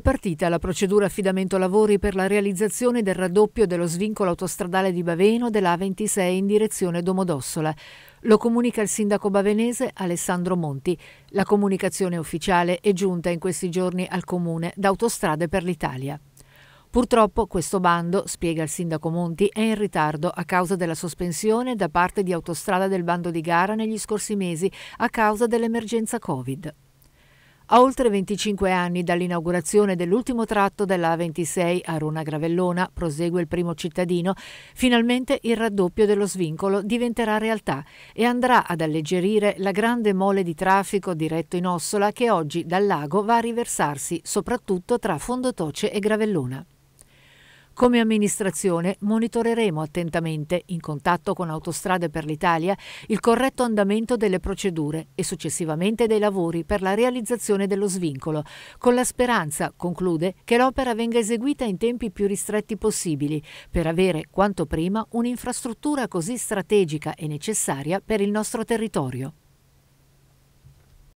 È partita la procedura affidamento lavori per la realizzazione del raddoppio dello svincolo autostradale di Baveno della A26 in direzione Domodossola. Lo comunica il sindaco bavenese Alessandro Monti. La comunicazione ufficiale è giunta in questi giorni al comune da Autostrade per l'Italia. Purtroppo questo bando, spiega il sindaco Monti, è in ritardo a causa della sospensione da parte di Autostrada del bando di gara negli scorsi mesi a causa dell'emergenza Covid. A oltre 25 anni dall'inaugurazione dell'ultimo tratto della A26 a Runa Gravellona, prosegue il primo cittadino, finalmente il raddoppio dello svincolo diventerà realtà e andrà ad alleggerire la grande mole di traffico diretto in Ossola che oggi dal lago va a riversarsi soprattutto tra Fondotoce e Gravellona. Come amministrazione monitoreremo attentamente, in contatto con Autostrade per l'Italia, il corretto andamento delle procedure e successivamente dei lavori per la realizzazione dello svincolo, con la speranza, conclude, che l'opera venga eseguita in tempi più ristretti possibili, per avere quanto prima un'infrastruttura così strategica e necessaria per il nostro territorio.